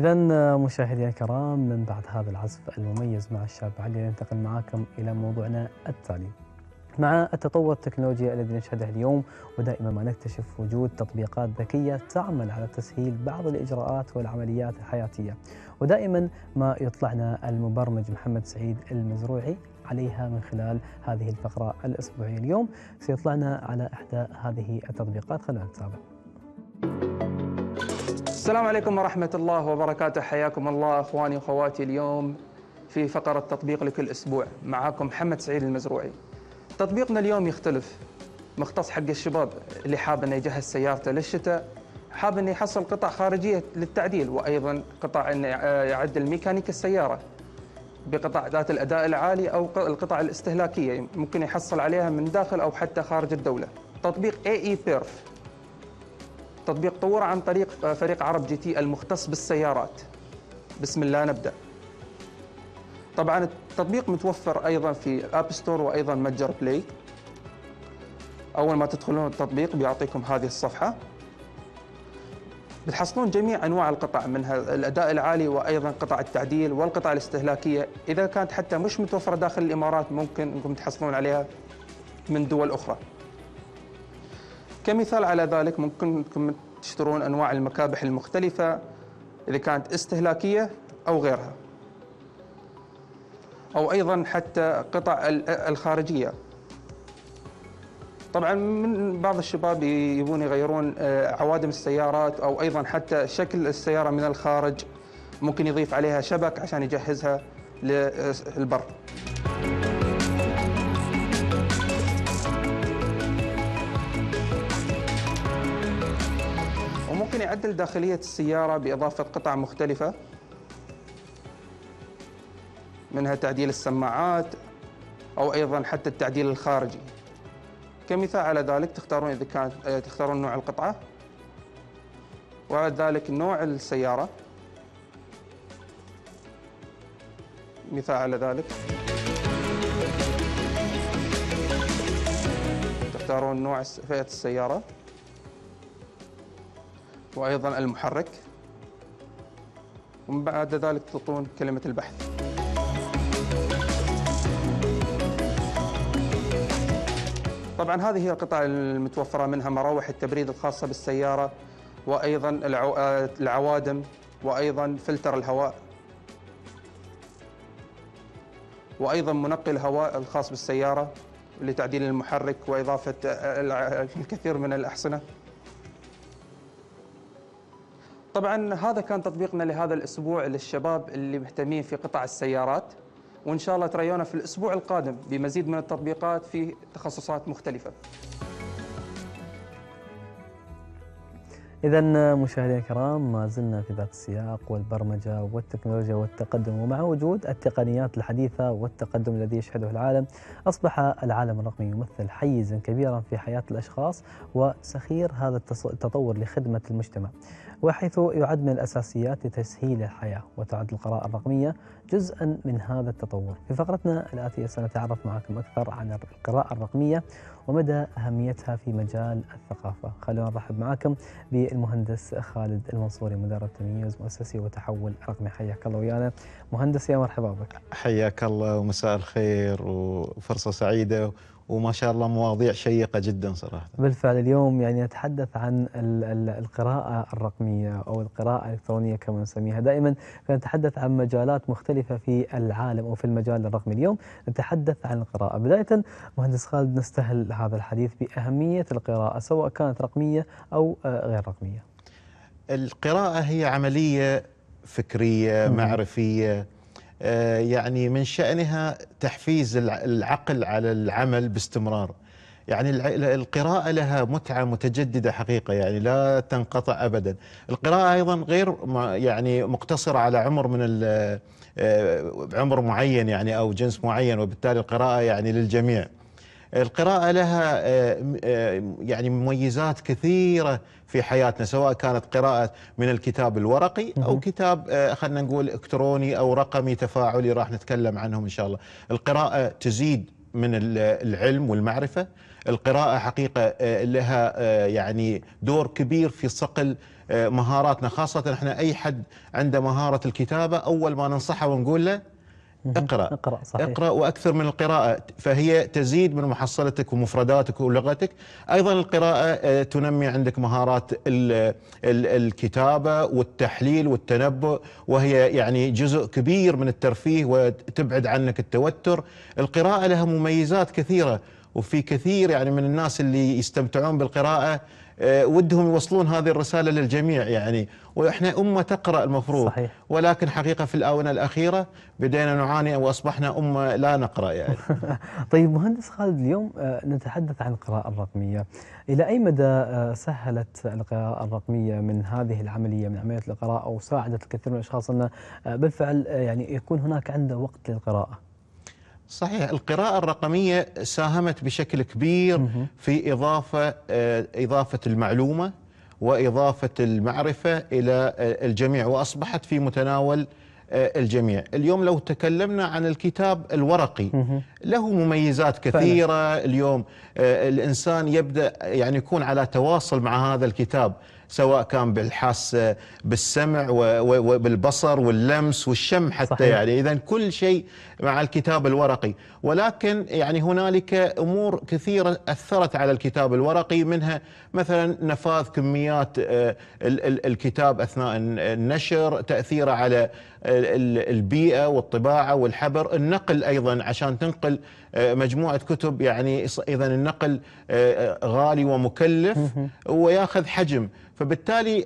إذا مشاهدينا الكرام من بعد هذا العزف المميز مع الشاب علي ننتقل معاكم إلى موضوعنا التالي. مع التطور التكنولوجي الذي نشهده اليوم ودائما ما نكتشف وجود تطبيقات ذكية تعمل على تسهيل بعض الإجراءات والعمليات الحياتية ودائما ما يطلعنا المبرمج محمد سعيد المزروعي عليها من خلال هذه الفقرة الأسبوعية اليوم سيطلعنا على إحدى هذه التطبيقات خلونا نتابع. السلام عليكم ورحمة الله وبركاته حياكم الله أخواني وأخواتي اليوم في فقرة تطبيق لكل أسبوع معاكم محمد سعيد المزروعي تطبيقنا اليوم يختلف مختص حق الشباب اللي حاب انه يجهز سيارته للشتاء حاب انه يحصل قطع خارجيه للتعديل وايضا قطع انه يعدل ميكانيك السياره بقطع ذات الاداء العالي او القطع الاستهلاكيه ممكن يحصل عليها من داخل او حتى خارج الدوله تطبيق اي اي بيرف تطبيق طور عن طريق فريق عرب جي تي المختص بالسيارات بسم الله نبدأ طبعا التطبيق متوفر ايضا في اب ستور وايضا متجر بلاي اول ما تدخلون التطبيق بيعطيكم هذه الصفحه بتحصلون جميع انواع القطع منها الاداء العالي وايضا قطع التعديل والقطع الاستهلاكيه اذا كانت حتى مش متوفره داخل الامارات ممكن انكم تحصلون عليها من دول اخرى كمثال على ذلك ممكن تشترون أنواع المكابح المختلفة إذا كانت استهلاكية أو غيرها أو أيضا حتى قطع الخارجية طبعا من بعض الشباب يبون يغيرون آه، عوادم السيارات او ايضا حتى شكل السياره من الخارج ممكن يضيف عليها شبك عشان يجهزها للبر. ممكن يعدل داخلية السيارة بإضافة قطع مختلفة منها تعديل السماعات أو أيضا حتى التعديل الخارجي كمثال على ذلك تختارون إذا كانت آه، تختارون نوع القطعة وعلى ذلك نوع السيارة مثال على ذلك تختارون نوع فئة السيارة وأيضا المحرك ومن بعد ذلك تطون كلمة البحث طبعا هذه هي القطع المتوفرة منها مراوح التبريد الخاصة بالسيارة وأيضا العوادم وأيضا فلتر الهواء وأيضا منقي الهواء الخاص بالسيارة لتعديل المحرك وإضافة آه، آه، الكثير من الأحصنة طبعا هذا كان تطبيقنا لهذا الاسبوع للشباب اللي مهتمين في قطع السيارات وان شاء الله تريونا في الاسبوع القادم بمزيد من التطبيقات في تخصصات مختلفه. إذا مشاهدينا الكرام ما زلنا في ذات السياق والبرمجة والتكنولوجيا والتقدم ومع وجود التقنيات الحديثة والتقدم الذي يشهده العالم أصبح العالم الرقمي يمثل حيزا كبيرا في حياة الأشخاص وسخير هذا التطور لخدمة المجتمع وحيث يعد من الأساسيات لتسهيل الحياة وتعد القراءة الرقمية جزءا من هذا التطور في فقرتنا الآتية سنتعرف معكم أكثر عن القراءة الرقمية ومدى أهميتها في مجال الثقافة خلونا نرحب معكم بالمهندس خالد المنصوري مدرب تمييز مؤسسي وتحول رقمي حياك الله ويانا مهندس يا مرحبا بك حياك الله ومساء الخير وفرصة سعيدة وما شاء الله مواضيع شيقة جدا صراحة بالفعل اليوم يعني نتحدث عن القراءة الرقمية أو القراءة الإلكترونية كما نسميها دائما نتحدث عن مجالات مختلفة في العالم أو في المجال الرقمي اليوم نتحدث عن القراءة بداية مهندس خالد نستهل هذا الحديث بأهمية القراءة سواء كانت رقمية أو آه، غير رقمية القراءة هي عملية فكرية معرفية آه، يعني من شأنها تحفيز العقل على العمل باستمرار يعني القراءة لها متعة متجددة حقيقة يعني لا تنقطع أبدا القراءة أيضا غير يعني مقتصرة على عمر من آه، عمر معين يعني أو جنس معين وبالتالي القراءة يعني للجميع القراءة لها آه، آه، يعني مميزات كثيرة في حياتنا سواء كانت قراءة من الكتاب الورقي أو كتاب آه، خلينا نقول إلكتروني أو رقمي تفاعلي راح نتكلم عنهم إن شاء الله القراءة تزيد من العلم والمعرفة القراءة حقيقة لها يعني دور كبير في صقل مهاراتنا خاصة احنا أي حد عنده مهارة الكتابة أول ما ننصحه ونقول له اقرأ اقرأ, صحيح. اقرأ وأكثر من القراءة فهي تزيد من محصلتك ومفرداتك ولغتك أيضا القراءة آه، تنمي عندك مهارات الكتابة والتحليل والتنبؤ وهي يعني جزء كبير من الترفيه وتبعد عنك التوتر القراءة لها مميزات كثيرة وفي كثير يعني من الناس اللي يستمتعون بالقراءة آه، ودهم يوصلون هذه الرسالة للجميع يعني وإحنا أمة تقرأ المفروض صحيح. ولكن حقيقة في الآونة الأخيرة بدينا نعاني وأصبحنا أمة لا نقرأ يعني طيب مهندس خالد اليوم آه، نتحدث عن القراءة الرقمية إلى أي مدى آه، سهلت القراءة الرقمية من هذه العملية من عملية القراءة وساعدت الكثير من الأشخاص أن بالفعل يعني يكون هناك عنده وقت للقراءة صحيح القراءة الرقمية ساهمت بشكل كبير في إضافة آه، إضافة المعلومة وإضافة المعرفة إلى آه، الجميع وأصبحت في متناول آه، الجميع اليوم لو تكلمنا عن الكتاب الورقي له مميزات كثيرة اليوم الإنسان يبدأ يعني يكون على تواصل مع هذا الكتاب سواء كان بالحاسه بالسمع وبالبصر واللمس والشم حتى صحيح. يعني اذا كل شيء مع الكتاب الورقي ولكن يعني هنالك امور كثيره اثرت على الكتاب الورقي منها مثلا نفاذ كميات آه، الكتاب اثناء النشر تاثيره على البيئه والطباعه والحبر النقل ايضا عشان تنقل آه، مجموعه كتب يعني اذا النقل آه، غالي ومكلف وياخذ حجم فبالتالي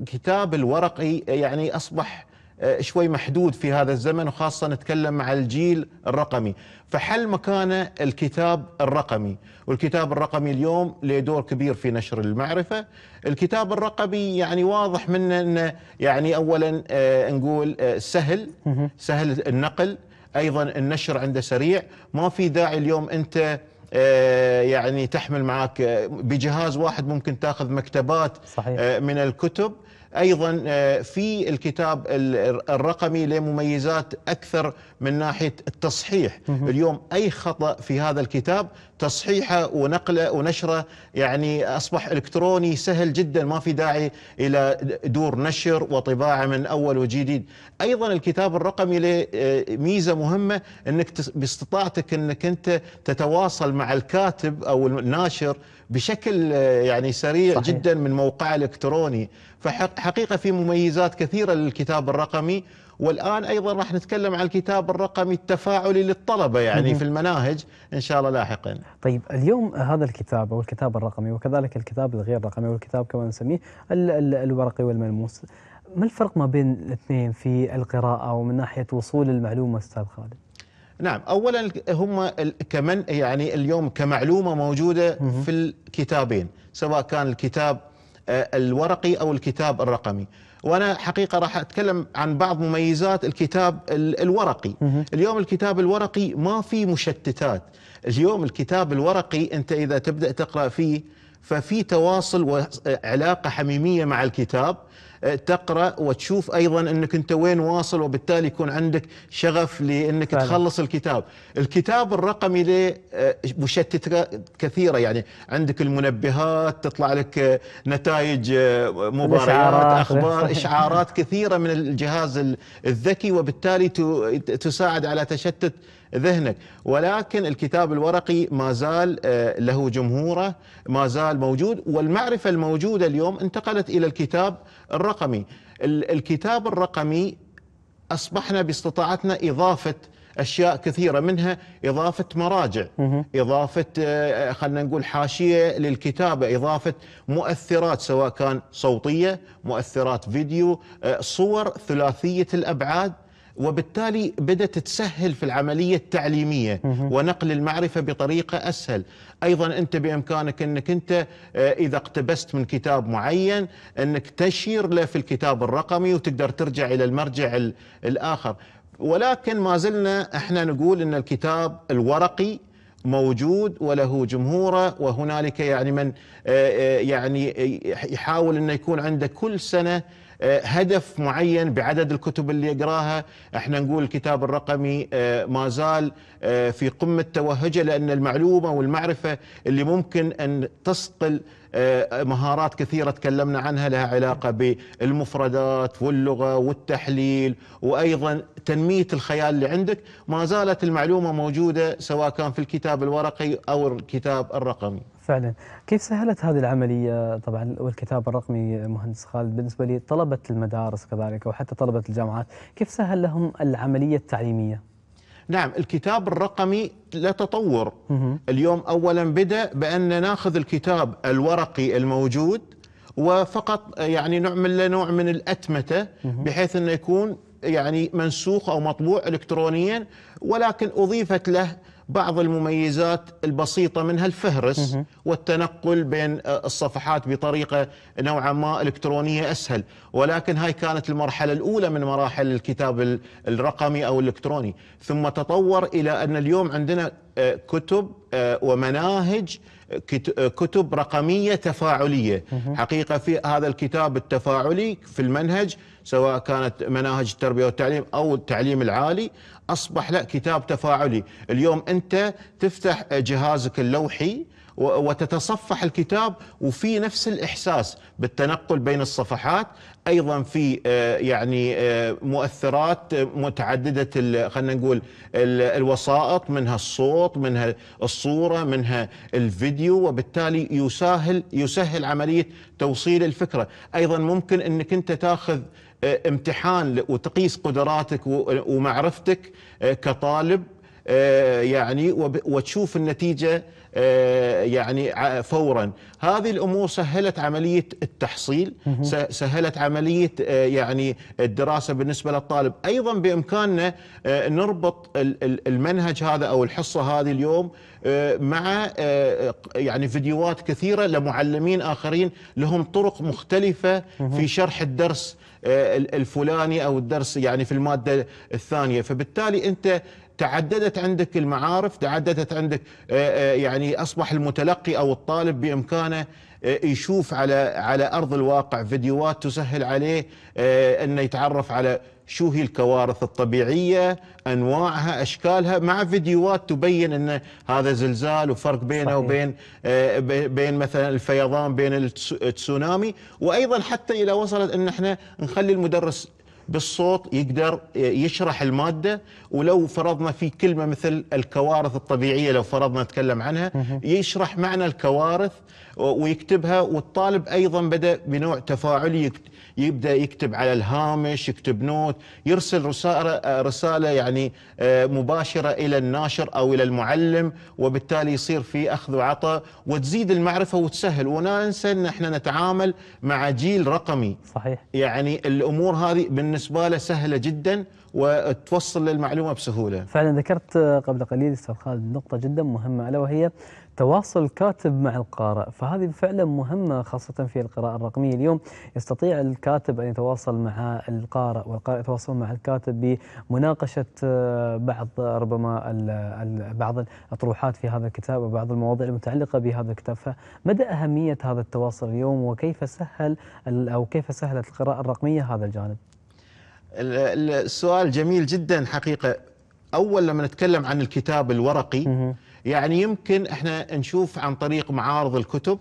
الكتاب الورقي يعني أصبح آه، شوي محدود في هذا الزمن وخاصة نتكلم مع الجيل الرقمي فحل مكانه الكتاب الرقمي والكتاب الرقمي اليوم له دور كبير في نشر المعرفة الكتاب الرقمي يعني واضح منه أنه يعني أولا آه، نقول آه، سهل سهل النقل أيضا النشر عنده سريع ما في داعي اليوم أنت آه، يعني تحمل معك آه، بجهاز واحد ممكن تاخذ مكتبات صحيح. آه، من الكتب ايضا في الكتاب الرقمي له مميزات اكثر من ناحيه التصحيح اليوم اي خطا في هذا الكتاب تصحيحه ونقله ونشره يعني اصبح الكتروني سهل جدا ما في داعي الى دور نشر وطباعه من اول وجديد. ايضا الكتاب الرقمي له آه، ميزه مهمه انك باستطاعتك انك انت تتواصل مع الكاتب او الناشر بشكل آه، يعني سريع صحيح. جدا من موقع الكتروني فحقيقه في مميزات كثيره للكتاب الرقمي والآن أيضا راح نتكلم عن الكتاب الرقمي التفاعلي للطلبة يعني في المناهج إن شاء الله لاحقا طيب اليوم هذا الكتاب أو الكتاب الرقمي وكذلك الكتاب الغير رقمي والكتاب كما نسميه ال ال الورقي والملموس ما الفرق ما بين الاثنين في القراءة ومن ناحية وصول المعلومة أستاذ خالد؟ نعم اولا هم كمن يعني اليوم كمعلومه موجوده في الكتابين سواء كان الكتاب آه، الورقي او الكتاب الرقمي وانا حقيقه راح اتكلم عن بعض مميزات الكتاب الورقي اليوم الكتاب الورقي ما في مشتتات اليوم الكتاب الورقي انت اذا تبدا تقرا فيه ففي تواصل وعلاقه حميميه مع الكتاب آه، تقرا وتشوف ايضا انك انت وين واصل وبالتالي يكون عندك شغف لانك فعلا. تخلص الكتاب الكتاب الرقمي له آه، مشتت كثيره يعني عندك المنبهات تطلع لك آه، نتائج مباريات اخبار اشعارات كثيره من الجهاز الذكي وبالتالي تساعد على تشتت ذهنك ولكن الكتاب الورقي ما زال له جمهوره ما زال موجود والمعرفه الموجوده اليوم انتقلت الى الكتاب الرقمي الكتاب الرقمي أصبحنا باستطاعتنا إضافة اشياء كثيره منها اضافه مراجع اضافه آه، آه، خلينا نقول حاشيه للكتابه اضافه مؤثرات سواء كان صوتيه مؤثرات فيديو آه، صور ثلاثيه الابعاد وبالتالي بدأت تسهل في العملية التعليمية ونقل المعرفة بطريقة أسهل أيضا أنت بإمكانك أنك أنت آه، إذا اقتبست من كتاب معين أنك تشير له في الكتاب الرقمي وتقدر ترجع إلى المرجع الآخر ولكن ما زلنا احنا نقول ان الكتاب الورقي موجود وله جمهوره وهنالك يعني من آه، آه، يعني يحاول انه يكون عنده كل سنه آه، هدف معين بعدد الكتب اللي يقراها احنا نقول الكتاب الرقمي آه، ما زال آه، في قمة توهجه لأن المعلومة والمعرفة اللي ممكن أن تصقل مهارات كثيرة تكلمنا عنها لها علاقة بالمفردات واللغة والتحليل وأيضا تنمية الخيال اللي عندك ما زالت المعلومة موجودة سواء كان في الكتاب الورقي أو الكتاب الرقمي فعلا كيف سهلت هذه العملية طبعا والكتاب الرقمي مهندس خالد بالنسبة لطلبة المدارس كذلك وحتى طلبة الجامعات كيف سهل لهم العملية التعليمية نعم الكتاب الرقمي لا تطور اليوم أولا بدأ بأن ناخذ الكتاب الورقي الموجود وفقط يعني نعمل له نوع من الأتمتة بحيث أنه يكون يعني منسوخ أو مطبوع إلكترونيا ولكن أضيفت له بعض المميزات البسيطة منها الفهرس والتنقل بين آه، الصفحات بطريقة نوعا ما إلكترونية أسهل ولكن هاي كانت المرحلة الأولى من مراحل الكتاب الرقمي أو الإلكتروني ثم تطور إلى أن اليوم عندنا كتب آه، ومناهج آه، كتب رقميه تفاعليه حقيقه في هذا الكتاب التفاعلي في المنهج سواء كانت مناهج التربيه والتعليم او التعليم العالي اصبح لا كتاب تفاعلي اليوم انت تفتح جهازك اللوحي وتتصفح الكتاب وفي نفس الإحساس بالتنقل بين الصفحات ايضا في آه، يعني آه، مؤثرات متعدده خلينا نقول الوسائط منها الصوت منها الصوره منها الفيديو وبالتالي يسهل يسهل عمليه توصيل الفكره ايضا ممكن انك انت تاخذ آه، امتحان وتقيس قدراتك ومعرفتك كطالب يعني وتشوف النتيجه آه، يعني آه، فورا هذه الامور سهلت عمليه التحصيل سهلت عمليه آه، يعني الدراسه بالنسبه للطالب ايضا بامكاننا نربط المنهج هذا او الحصه هذه اليوم مع يعني فيديوهات كثيره لمعلمين اخرين لهم طرق مختلفه في شرح الدرس الفلاني او الدرس يعني في الماده الثانيه فبالتالي انت تعددت عندك المعارف تعددت عندك آه، آه، يعني اصبح المتلقي او الطالب بامكانه آه، يشوف على على ارض الواقع فيديوهات تسهل عليه انه يتعرف على شو هي الكوارث الطبيعيه، انواعها، اشكالها مع فيديوهات تبين ان هذا زلزال وفرق بينه وبين بين مثلا الفيضان بين التسونامي، وايضا حتى الى وصلت ان احنا نخلي المدرس بالصوت يقدر يشرح الماده ولو فرضنا في كلمه مثل الكوارث الطبيعيه لو فرضنا نتكلم عنها يشرح معنى الكوارث ويكتبها والطالب ايضا بدا بنوع تفاعلي يبدا يكتب على الهامش يكتب نوت يرسل رساله رساله يعني آه، مباشره الى الناشر او الى المعلم وبالتالي يصير في اخذ وعطاء وتزيد المعرفه وتسهل ولا ننسى ان احنا نتعامل مع جيل رقمي صحيح يعني الامور هذه بالنسبه له سهله جدا وتوصل للمعلومه بسهوله فعلا ذكرت قبل قليل استاذ خالد نقطه جدا مهمه الا وهي تواصل الكاتب مع القارئ فهذه فعلا مهمة خاصة في القراءة الرقمية اليوم يستطيع الكاتب أن يتواصل مع القارئ والقارئ يتواصل مع الكاتب بمناقشة آه، بعض ربما بعض الأطروحات في هذا الكتاب وبعض المواضيع المتعلقة بهذا الكتاب فمدى أهمية هذا التواصل اليوم وكيف سهل أو كيف سهلت القراءة الرقمية هذا الجانب السؤال جميل جدا حقيقة أول لما نتكلم عن الكتاب الورقي يعني يمكن احنا نشوف عن طريق معارض الكتب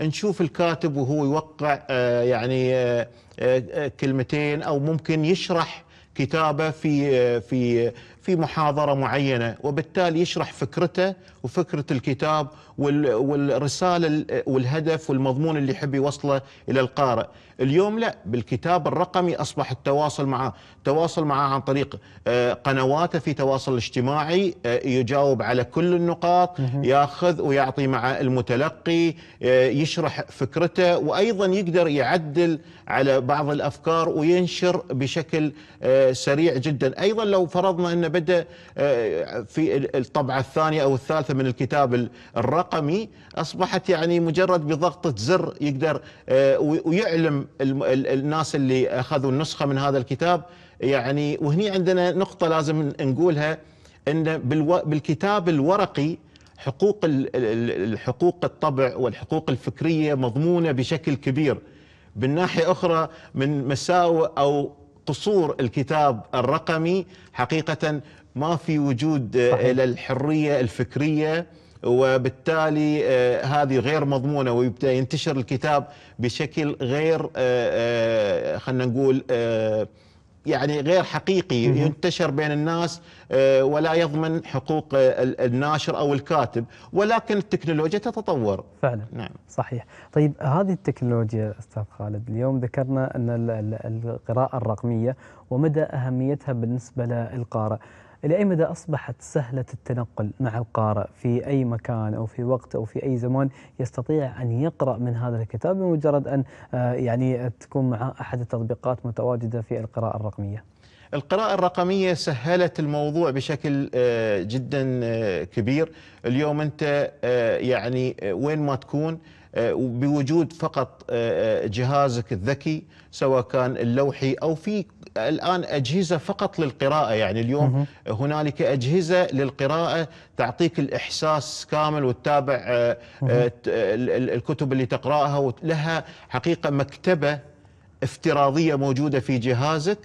نشوف الكاتب وهو يوقع آه، يعني آه، آه، كلمتين او ممكن يشرح كتابه في في في محاضره معينه وبالتالي يشرح فكرته وفكرة الكتاب والرسالة والهدف والمضمون اللي يحب يوصله إلى القارئ اليوم لا بالكتاب الرقمي أصبح التواصل معه تواصل معه عن طريق آه، قنواته في تواصل اجتماعي آه، يجاوب على كل النقاط ياخذ ويعطي مع المتلقي آه، يشرح فكرته وأيضا يقدر يعدل على بعض الأفكار وينشر بشكل سريع جدا أيضا لو فرضنا أنه بدأ في الطبعة الثانية أو الثالثة من الكتاب الرقمي اصبحت يعني مجرد بضغطه زر يقدر آه، ويعلم الناس اللي اخذوا النسخه من هذا الكتاب يعني وهني عندنا نقطه لازم نقولها ان بالكتاب الورقي حقوق الحقوق الطبع والحقوق الفكريه مضمونه بشكل كبير من ناحيه اخرى من مساوئ او قصور الكتاب الرقمي حقيقه ما في وجود آه، الى الحريه الفكريه وبالتالي آه، هذه غير مضمونه ويبدا ينتشر الكتاب بشكل غير آه، خلينا نقول يعني غير حقيقي ينتشر بين الناس ولا يضمن حقوق الناشر او الكاتب ولكن التكنولوجيا تتطور فعلا نعم صحيح طيب هذه التكنولوجيا استاذ خالد اليوم ذكرنا ان القراءه الرقميه ومدى اهميتها بالنسبه للقارئ إلى أي مدى أصبحت سهلة التنقل مع القارئ في أي مكان أو في وقت أو في أي زمان يستطيع أن يقرأ من هذا الكتاب بمجرد أن آه، يعني تكون معه أحد التطبيقات متواجدة في القراءة الرقمية القراءة الرقمية سهلت الموضوع بشكل آه، جدا آه، كبير اليوم أنت يعني وين ما تكون آه، بوجود فقط آه، آه، جهازك الذكي سواء كان اللوحي او في الان اجهزه فقط للقراءه يعني اليوم هنالك اجهزه للقراءه تعطيك الاحساس كامل وتتابع الكتب اللي تقراها ولها حقيقه مكتبه افتراضيه موجوده في جهازك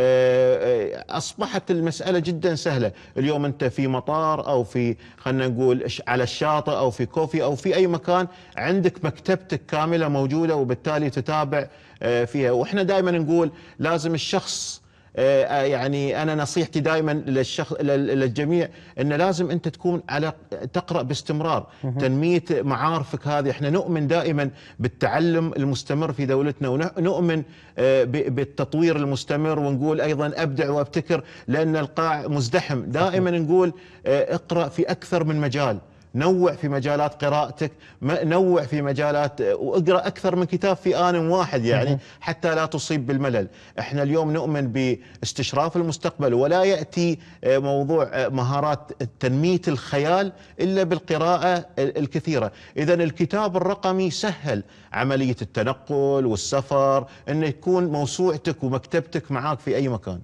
آه، آه، اصبحت المساله جدا سهله، اليوم انت في مطار او في خلينا نقول على الشاطئ او في كوفي او في اي مكان عندك مكتبتك كامله موجوده وبالتالي تتابع آه، فيها، واحنا دائما نقول لازم الشخص آه، آه، يعني انا نصيحتي دائما للشخص للجميع ان لازم انت تكون على تقرا باستمرار تنميه معارفك هذه احنا نؤمن دائما بالتعلم المستمر في دولتنا ونؤمن آه، بالتطوير المستمر ونقول ايضا ابدع وابتكر لان القاع مزدحم دائما نقول اقرا في اكثر من مجال نوع في مجالات قراءتك نوع في مجالات واقرا اكثر من كتاب في ان واحد يعني حتى لا تصيب بالملل احنا اليوم نؤمن باستشراف المستقبل ولا ياتي آه، موضوع آه، مهارات تنميه الخيال الا بالقراءه الكثيره اذا الكتاب الرقمي سهل عمليه التنقل والسفر انه يكون موسوعتك ومكتبتك معاك في اي مكان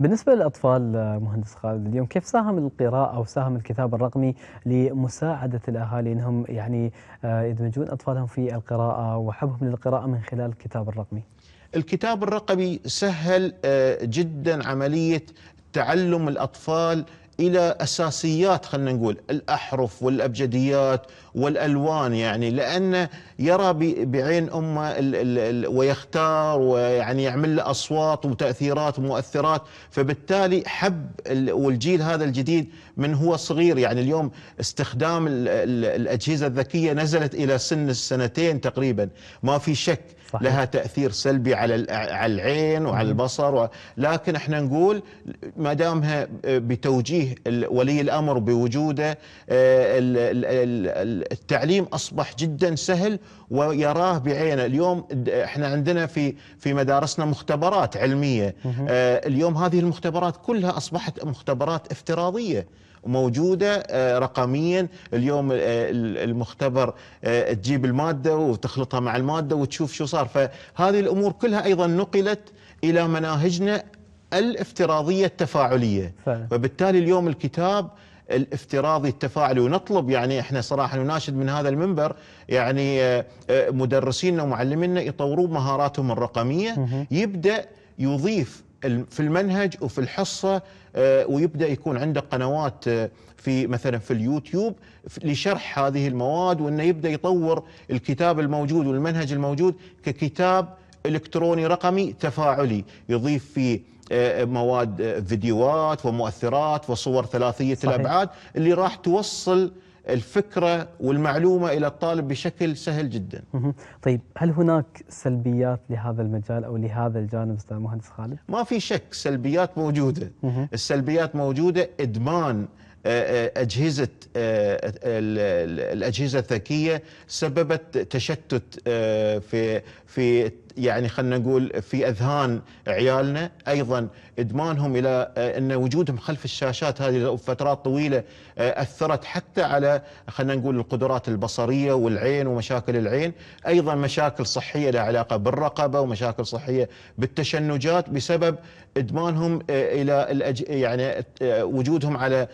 بالنسبه للاطفال آه، مهندس خالد اليوم كيف ساهم القراءه وساهم الكتاب الرقمي لمساعده مساعدة الأهالي أنهم يعني آه، يدمجون أطفالهم في القراءة وحبهم للقراءة من خلال الكتاب الرقمي الكتاب الرقمي سهل آه، جدا عملية تعلم الأطفال الى اساسيات خلينا نقول الاحرف والابجديات والالوان يعني لانه يرى بعين امه ويختار ويعني يعمل له اصوات وتاثيرات ومؤثرات فبالتالي حب والجيل هذا الجديد من هو صغير يعني اليوم استخدام الاجهزه الذكيه نزلت الى سن السنتين تقريبا ما في شك صحيح. لها تاثير سلبي على على العين وعلى البصر لكن احنا نقول ما دامها بتوجيه ولي الامر بوجوده آه، التعليم اصبح جدا سهل ويراه بعينه اليوم احنا عندنا في في مدارسنا مختبرات علميه آه، اليوم هذه المختبرات كلها اصبحت مختبرات افتراضيه موجوده آه، رقميا اليوم آه، المختبر آه، تجيب الماده وتخلطها مع الماده وتشوف شو صار فهذه الامور كلها ايضا نقلت الى مناهجنا الافتراضيه التفاعليه وبالتالي اليوم الكتاب الافتراضي التفاعلي ونطلب يعني احنا صراحه نناشد من هذا المنبر يعني مدرسينا ومعلمينا يطوروا مهاراتهم الرقميه يبدا يضيف في المنهج وفي الحصه آه، ويبدا يكون عنده قنوات آه، في مثلا في اليوتيوب لشرح هذه المواد وانه يبدا يطور الكتاب الموجود والمنهج الموجود ككتاب الكتروني رقمي تفاعلي يضيف فيه آه، مواد فيديوهات ومؤثرات وصور ثلاثيه صحيح. الابعاد اللي راح توصل الفكرة والمعلومة إلى الطالب بشكل سهل جدا طيب هل هناك سلبيات لهذا المجال أو لهذا الجانب أستاذ مهندس خالد؟ ما في شك سلبيات موجودة السلبيات موجودة إدمان آه، آه، أجهزة آه، الأجهزة الذكية سببت تشتت في في يعني خلينا نقول في اذهان عيالنا ايضا ادمانهم الى آه، ان وجودهم خلف الشاشات هذه لفترات طويله آه، اثرت حتى على خلينا نقول القدرات البصريه والعين ومشاكل العين، ايضا مشاكل صحيه لها علاقه بالرقبه ومشاكل صحيه بالتشنجات بسبب ادمانهم آه، الى الأج... يعني وجودهم على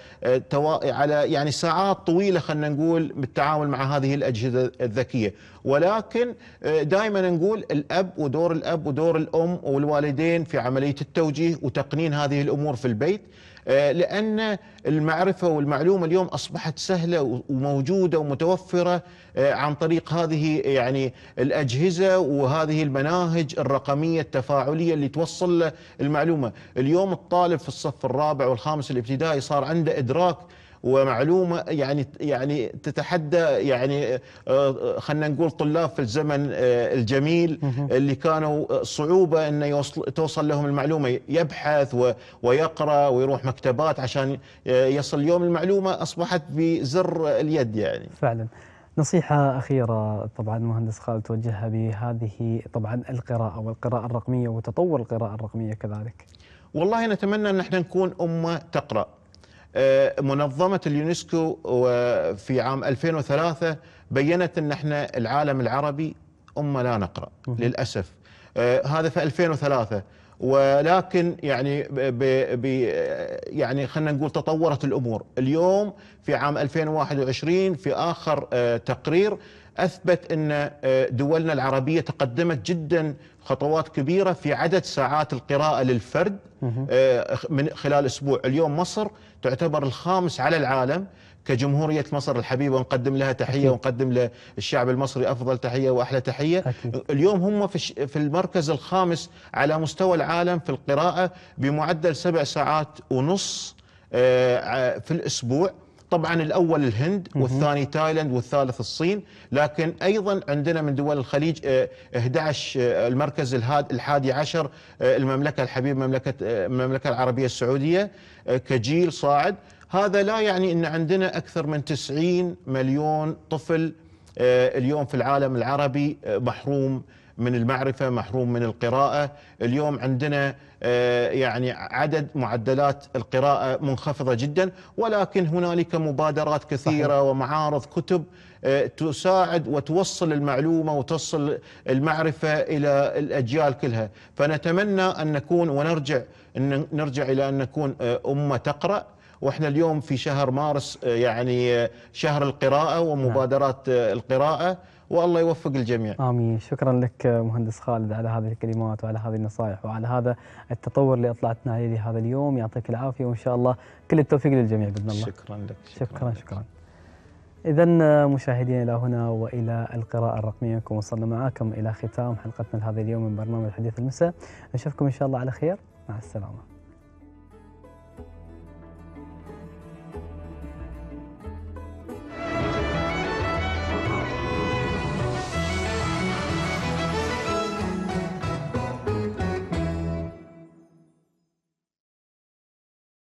توا... على يعني ساعات طويله خلينا نقول بالتعامل مع هذه الاجهزه الذكيه، ولكن دائما نقول الاب ودور الاب ودور الام والوالدين في عمليه التوجيه وتقنين هذه الامور في البيت آه، لان المعرفه والمعلومه اليوم اصبحت سهله وموجوده ومتوفره آه، عن طريق هذه يعني الاجهزه وهذه المناهج الرقميه التفاعليه اللي توصل المعلومه، اليوم الطالب في الصف الرابع والخامس الابتدائي صار عنده ادراك ومعلومه يعني يعني تتحدى يعني آه، آه، خلينا نقول طلاب في الزمن آه، الجميل اللي كانوا صعوبه انه توصل لهم المعلومه يبحث ويقرا ويروح مكتبات عشان يصل اليوم المعلومه اصبحت بزر اليد يعني فعلا نصيحة أخيرة طبعا مهندس خالد توجهها بهذه طبعا القراءة والقراءة الرقمية وتطور القراءة الرقمية كذلك والله نتمنى أن احنا نكون أمة تقرأ آه، منظمة اليونسكو في عام 2003 بيّنت أن احنا العالم العربي أمة لا نقرأ للأسف آه، هذا في 2003 ولكن يعني ب ب يعني خلينا نقول تطورت الامور، اليوم في عام 2021 في اخر آه، تقرير اثبت ان آه، دولنا العربيه تقدمت جدا خطوات كبيره في عدد ساعات القراءه للفرد آه، من خلال اسبوع، اليوم مصر تعتبر الخامس على العالم كجمهورية مصر الحبيبة ونقدم لها تحية أكيد. ونقدم للشعب المصري أفضل تحية وأحلى تحية أكيد. اليوم هم في, في المركز الخامس على مستوى العالم في القراءة بمعدل سبع ساعات ونص آه، في الأسبوع طبعا الاول الهند والثاني تايلاند والثالث الصين لكن ايضا عندنا من دول الخليج 11 آه، آه، المركز الحادي عشر آه، المملكه الحبيبه مملكه المملكه العربيه السعوديه كجيل صاعد هذا لا يعني ان عندنا اكثر من 90 مليون طفل اليوم في العالم العربي محروم من المعرفه محروم من القراءه اليوم عندنا آه، يعني عدد معدلات القراءة منخفضة جدا ولكن هنالك مبادرات كثيرة صحيح. ومعارض كتب آه، تساعد وتوصل المعلومة وتوصل المعرفة إلى الأجيال كلها فنتمنى أن نكون ونرجع أن نرجع إلى أن نكون آه، أمة تقرأ واحنا اليوم في شهر مارس يعني شهر القراءة ومبادرات القراءة والله يوفق الجميع امين شكرا لك مهندس خالد على هذه الكلمات وعلى هذه النصائح وعلى هذا التطور اللي اطلعتنا عليه لهذا اليوم يعطيك العافيه وان شاء الله كل التوفيق للجميع باذن الله شكرا لك شكرا شكرا, شكرا. إذا مشاهدينا إلى هنا وإلى القراءة الرقمية نكون وصلنا معاكم إلى ختام حلقتنا لهذا اليوم من برنامج حديث المساء نشوفكم إن شاء الله على خير مع السلامة